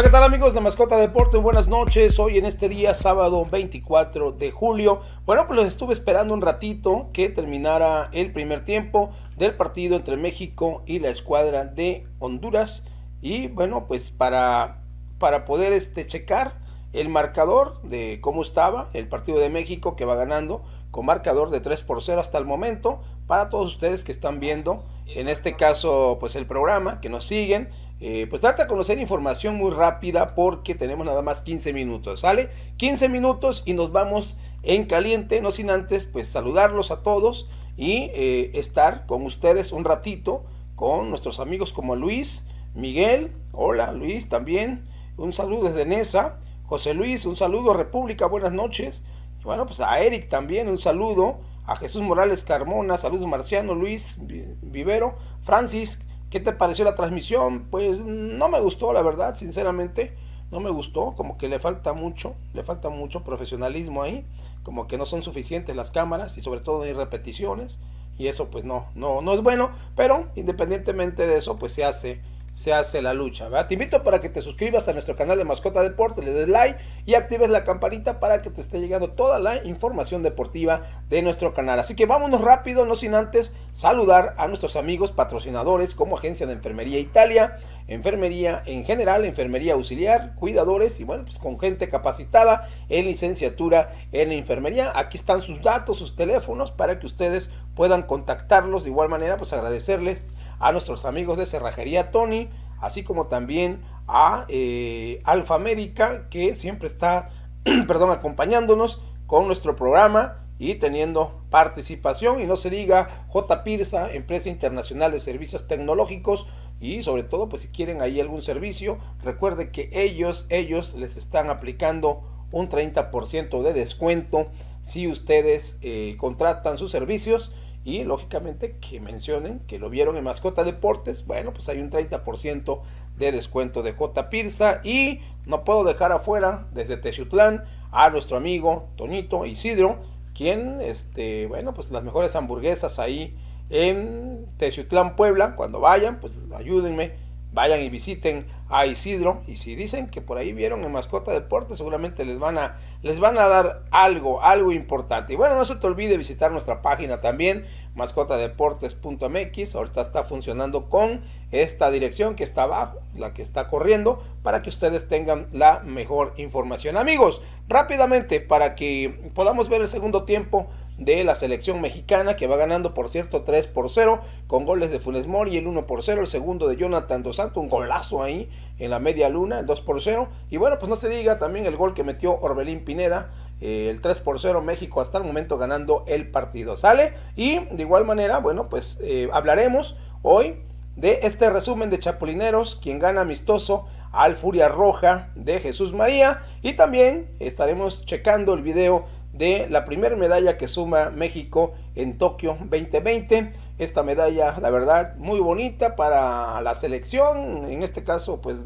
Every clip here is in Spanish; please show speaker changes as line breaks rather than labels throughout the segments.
Hola, ¿qué tal amigos de Mascota Deporte? Buenas noches. Hoy en este día, sábado 24 de julio. Bueno, pues los estuve esperando un ratito que terminara el primer tiempo del partido entre México y la escuadra de Honduras. Y bueno, pues para, para poder este, checar el marcador de cómo estaba el partido de México que va ganando con marcador de 3 por 0 hasta el momento. Para todos ustedes que están viendo, en este caso, pues el programa, que nos siguen eh, pues trata de conocer información muy rápida porque tenemos nada más 15 minutos, ¿sale? 15 minutos y nos vamos en caliente, no sin antes pues saludarlos a todos y eh, estar con ustedes un ratito con nuestros amigos como Luis, Miguel, hola Luis también, un saludo desde Nesa, José Luis, un saludo República, buenas noches, bueno pues a Eric también un saludo, a Jesús Morales Carmona, saludos Marciano, Luis Vivero, Francis, ¿Qué te pareció la transmisión? Pues no me gustó, la verdad, sinceramente. No me gustó, como que le falta mucho, le falta mucho profesionalismo ahí, como que no son suficientes las cámaras y sobre todo hay repeticiones y eso pues no, no, no es bueno, pero independientemente de eso pues se hace se hace la lucha. Te invito para que te suscribas a nuestro canal de Mascota Deporte, le des like y actives la campanita para que te esté llegando toda la información deportiva de nuestro canal. Así que vámonos rápido, no sin antes saludar a nuestros amigos patrocinadores como Agencia de Enfermería Italia, Enfermería en general, Enfermería Auxiliar, Cuidadores y bueno, pues con gente capacitada en licenciatura en Enfermería. Aquí están sus datos, sus teléfonos para que ustedes puedan contactarlos. De igual manera, pues agradecerles a nuestros amigos de Cerrajería Tony, así como también a eh, Alfa Médica, que siempre está, perdón, acompañándonos con nuestro programa y teniendo participación. Y no se diga J. empresa internacional de servicios tecnológicos. Y sobre todo, pues si quieren ahí algún servicio, recuerde que ellos, ellos les están aplicando un 30% de descuento si ustedes eh, contratan sus servicios y lógicamente que mencionen que lo vieron en Mascota Deportes. Bueno, pues hay un 30% de descuento de J. Y no puedo dejar afuera desde Teciutlán a nuestro amigo Toñito Isidro, quien, este, bueno, pues las mejores hamburguesas ahí en Teciutlán, Puebla. Cuando vayan, pues ayúdenme vayan y visiten a Isidro y si dicen que por ahí vieron en Mascota Deportes seguramente les van a les van a dar algo, algo importante. Y bueno, no se te olvide visitar nuestra página también mascotadeportes.mx. Ahorita está funcionando con esta dirección que está abajo, la que está corriendo, para que ustedes tengan la mejor información. Amigos, rápidamente para que podamos ver el segundo tiempo de la selección mexicana que va ganando por cierto 3 por 0 con goles de Funes Mori el 1 por 0, el segundo de Jonathan Dosanto un golazo ahí en la media luna, el 2 por 0 y bueno pues no se diga también el gol que metió Orbelín Pineda, eh, el 3 por 0 México hasta el momento ganando el partido, ¿sale? Y de igual manera, bueno pues eh, hablaremos hoy de este resumen de Chapulineros, quien gana amistoso al Furia Roja de Jesús María y también estaremos checando el video de la primera medalla que suma México en Tokio 2020. Esta medalla, la verdad, muy bonita para la selección, en este caso, pues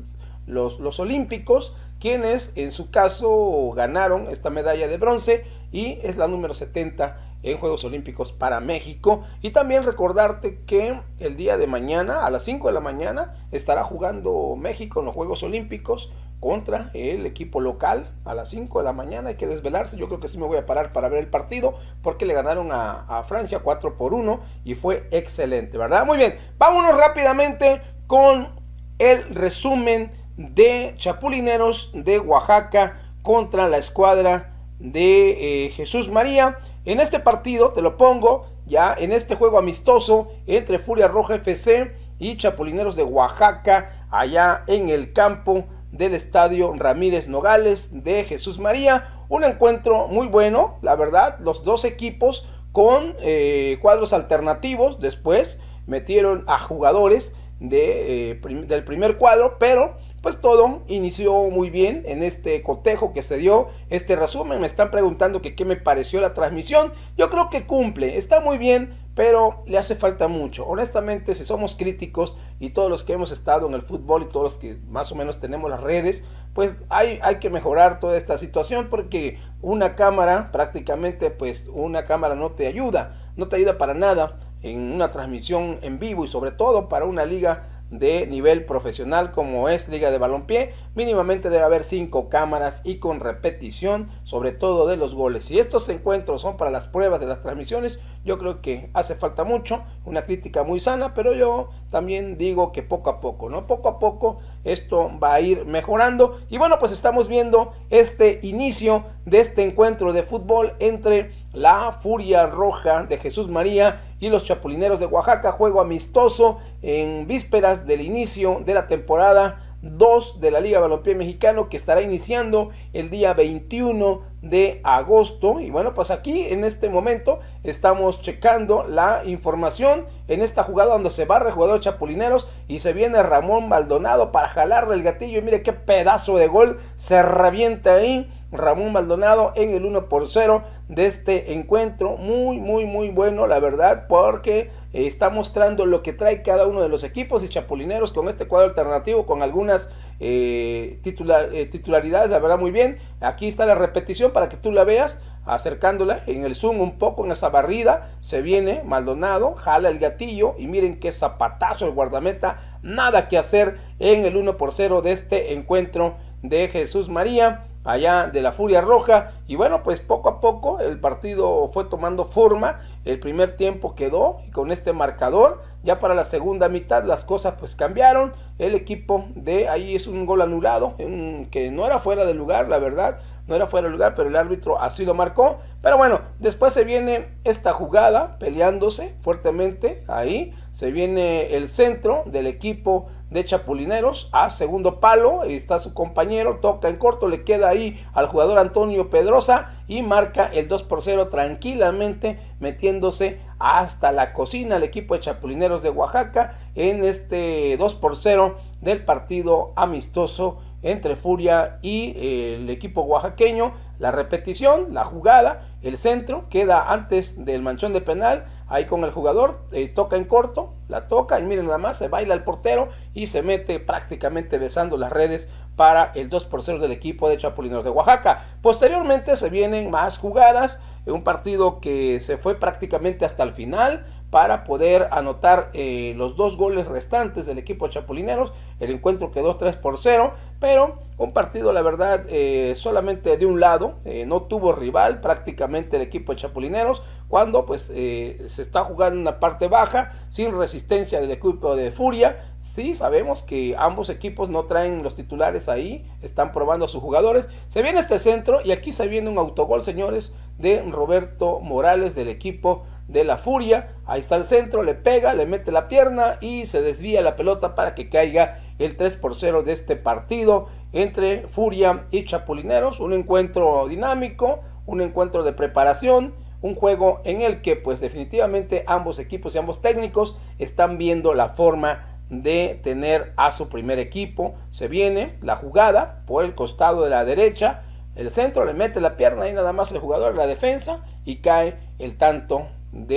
los, los olímpicos, quienes en su caso ganaron esta medalla de bronce y es la número 70 en Juegos Olímpicos para México. Y también recordarte que el día de mañana, a las 5 de la mañana, estará jugando México en los Juegos Olímpicos contra el equipo local a las 5 de la mañana. Hay que desvelarse. Yo creo que sí me voy a parar para ver el partido porque le ganaron a, Francia 4 por 1 y fue excelente, ¿verdad? Muy bien, vámonos rápidamente con el resumen de Chapulineros de Oaxaca contra la escuadra de eh, Jesús María. En este partido, te lo pongo, ya en este juego amistoso entre Furia Roja FC y Chapulineros de Oaxaca, allá en el campo del Estadio Ramírez Nogales de Jesús María. Un encuentro muy bueno, la verdad, los dos equipos con eh, cuadros alternativos. Después metieron a jugadores de, eh, del primer cuadro, pero pues todo inició muy bien en este cotejo que se dio, este resumen. Me están preguntando que qué me pareció la transmisión. Yo creo que cumple, está muy bien pero le hace falta mucho. Honestamente, si somos críticos y todos los que hemos estado en el fútbol y todos los que más o menos tenemos las redes, pues hay, hay que mejorar toda esta situación porque una cámara prácticamente, pues una cámara no te ayuda, no te ayuda para nada en una transmisión en vivo y sobre todo para una liga de nivel profesional como es Liga de Balompié, mínimamente debe haber cinco cámaras y con repetición, sobre todo de los goles. Si estos encuentros son para las pruebas de las transmisiones, yo creo que hace falta mucho, una crítica muy sana, pero yo también digo que poco a poco, ¿no? Poco a poco esto va a ir mejorando. Y bueno, pues estamos viendo este inicio de este encuentro de fútbol entre la Furia Roja de Jesús María y los Chapulineros de Oaxaca, juego amistoso en vísperas del inicio de la temporada 2 de la Liga Balompié Mexicano que estará iniciando el día 21 de agosto. Y bueno, pues aquí en este momento estamos checando la información en esta jugada donde se va el jugador Chapulineros y se viene Ramón Maldonado para jalarle el gatillo. Y mire qué pedazo de gol se revienta ahí. Ramón Maldonado en el 1 por 0 de este encuentro. Muy, muy, muy bueno, la verdad, porque eh, está mostrando lo que trae cada uno de los equipos y chapulineros con este cuadro alternativo, con algunas eh, eh, titularidades, la verdad, muy bien. Aquí está la repetición para que tú la veas, acercándola en el zoom un poco, en esa barrida. Se viene Maldonado, jala el gatillo y miren qué zapatazo el guardameta. Nada que hacer en el 1 por 0 de este encuentro de Jesús María allá de la Furia Roja. Y bueno, pues poco a poco el partido fue tomando forma. El primer tiempo quedó y con este marcador. Ya para la segunda mitad las cosas pues cambiaron. El equipo de ahí es un gol anulado, en, que no era fuera de lugar, la verdad. No era fuera de lugar, pero el árbitro así lo marcó. Pero bueno, después se viene esta jugada peleándose fuertemente. Ahí se viene el centro del equipo de Chapulineros a segundo palo, está su compañero, toca en corto, le queda ahí al jugador Antonio Pedrosa y marca el 2 por 0 tranquilamente metiéndose hasta la cocina el equipo de Chapulineros de Oaxaca en este 2 por 0 del partido amistoso entre Furia y eh, el equipo oaxaqueño. La repetición, la jugada, el centro queda antes del manchón de penal ahí con el jugador, eh, toca en corto, la toca y miren nada más, se baila el portero y se mete prácticamente besando las redes para el 2 por 0 del equipo de Chapulinos de Oaxaca. Posteriormente se vienen más jugadas, un partido que se fue prácticamente hasta el final, para poder anotar eh, los dos goles restantes del equipo chapulineros. El encuentro quedó 3 por 0, pero un partido, la verdad, eh, solamente de un lado, eh, no tuvo rival prácticamente el equipo de chapulineros, cuando pues se está jugando una parte baja, sin resistencia del equipo de Furia. Sí, sabemos que ambos equipos no traen los titulares ahí, están probando a sus jugadores. Se viene este centro y aquí se viene un autogol, señores, de Roberto Morales del equipo de la furia. Ahí está el centro, le pega, le mete la pierna y se desvía la pelota para que caiga el 3 por 0 de este partido entre Furia y Chapulineros. Un encuentro dinámico, un encuentro de preparación, un juego en el que pues definitivamente ambos equipos y ambos técnicos están viendo la forma de tener a su primer equipo. Se viene la jugada por el costado de la derecha. El centro le mete la pierna y nada más el jugador, la defensa y cae el tanto del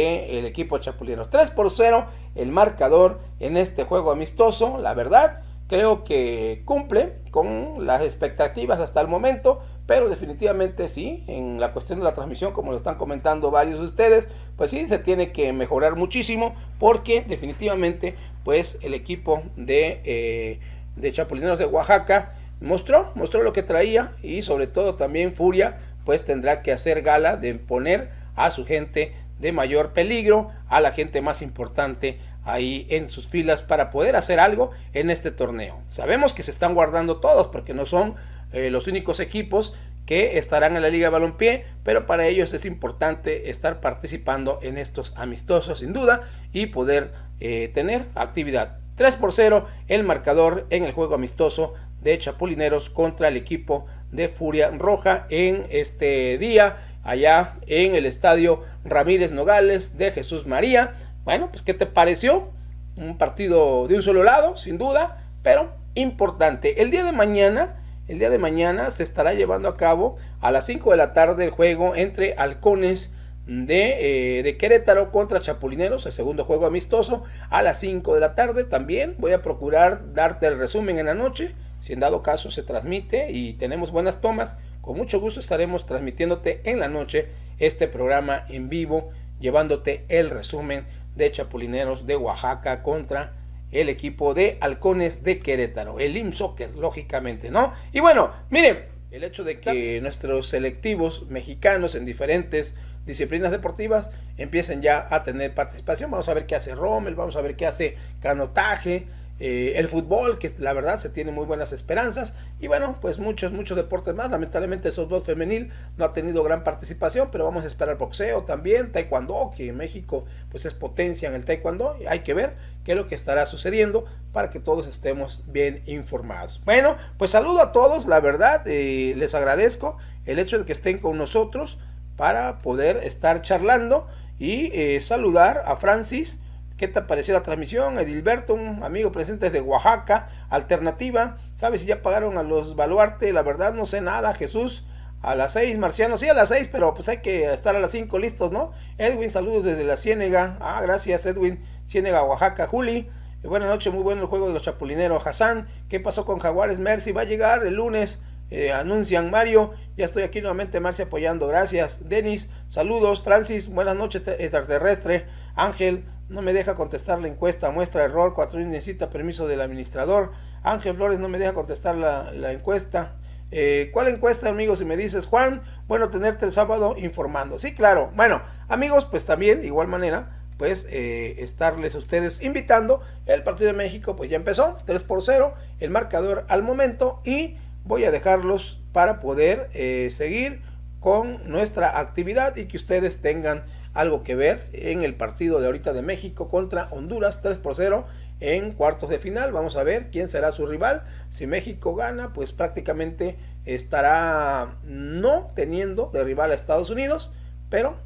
de equipo Chapulineros 3 por 0 el marcador en este juego amistoso, la verdad. Creo que cumple con las expectativas hasta el momento, pero definitivamente sí, en la cuestión de la transmisión, como lo están comentando varios de ustedes, pues sí, se tiene que mejorar muchísimo, porque definitivamente, pues el equipo de, eh, de Chapulineros de Oaxaca mostró, mostró lo que traía y sobre todo también Furia, pues tendrá que hacer gala de poner a su gente de mayor peligro a la gente más importante ahí en sus filas para poder hacer algo en este torneo. Sabemos que se están guardando todos porque no son eh, los únicos equipos que estarán en la Liga de Balompié, pero para ellos es importante estar participando en estos amistosos sin duda y poder eh, tener actividad. 3 por 0 el marcador en el juego amistoso de Chapulineros contra el equipo de Furia Roja en este día allá en el estadio Ramírez Nogales de Jesús María. Bueno, pues ¿qué te pareció? Un partido de un solo lado, sin duda, pero importante. El día de mañana, el día de mañana se estará llevando a cabo a las 5 de la tarde el juego entre halcones de, eh, de, Querétaro contra Chapulineros, el segundo juego amistoso, a las 5 de la tarde también. Voy a procurar darte el resumen en la noche, si en dado caso se transmite y tenemos buenas tomas con mucho gusto estaremos transmitiéndote en la noche este programa en vivo, llevándote el resumen de Chapulineros de Oaxaca contra el equipo de Halcones de Querétaro, el IM Soccer, lógicamente, ¿no? Y bueno, miren, el hecho de que nuestros selectivos mexicanos en diferentes disciplinas deportivas empiecen ya a tener participación, vamos a ver qué hace Rommel, vamos a ver qué hace Canotaje, eh, el fútbol, que la verdad se tiene muy buenas esperanzas, y bueno, pues muchos, muchos deportes más. Lamentablemente, el softball femenil no ha tenido gran participación, pero vamos a esperar boxeo también, taekwondo, que en México pues es potencia en el taekwondo, hay que ver qué es lo que estará sucediendo para que todos estemos bien informados. Bueno, pues saludo a todos, la verdad, eh, les agradezco el hecho de que estén con nosotros para poder estar charlando y eh, saludar a Francis ¿Qué te pareció la transmisión? Edilberto, un amigo presente de Oaxaca, alternativa. ¿Sabes si ya pagaron a los baluarte? La verdad no sé nada, Jesús. A las 6, Marciano, sí, a las 6, pero pues hay que estar a las 5 listos, ¿no? Edwin, saludos desde la Ciénega. Ah, gracias, Edwin. Ciénega, Oaxaca, Juli. buenas noches, muy bueno el juego de los chapulineros. Hassan, ¿qué pasó con Jaguares? Mercy va a llegar el lunes. Eh, anuncian Mario, ya estoy aquí nuevamente Marcia apoyando, gracias. Denis, saludos. Francis, buenas noches extraterrestre. Ángel, no me deja contestar la encuesta, muestra error, 4 necesita permiso del administrador, Ángel Flores no me deja contestar la, encuesta. Eh, ¿Cuál encuesta, amigos? Si me dices, Juan, bueno, tenerte el sábado informando. Sí, claro. Bueno, amigos, pues también, de igual manera, pues eh, estarles a ustedes invitando. El partido de México, pues ya empezó, 3 por 0, el marcador al momento y voy a dejarlos para poder eh, seguir con nuestra actividad y que ustedes tengan algo que ver en el partido de ahorita de México contra Honduras 3 por 0 en cuartos de final. Vamos a ver quién será su rival. Si México gana, pues prácticamente estará no teniendo de rival a Estados Unidos, pero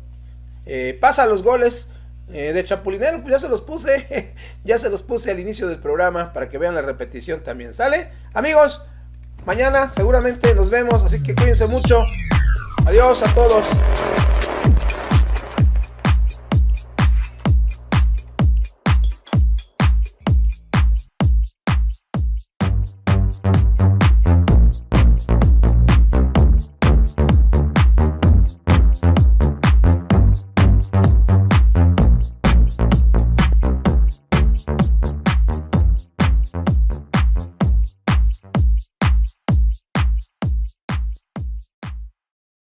eh, pasa los goles. Eh, de Chapulinero, pues ya se los puse, ya se los puse al inicio del programa para que vean la repetición también. ¿Sale? Amigos, mañana seguramente nos vemos, así que cuídense mucho. Adiós a todos.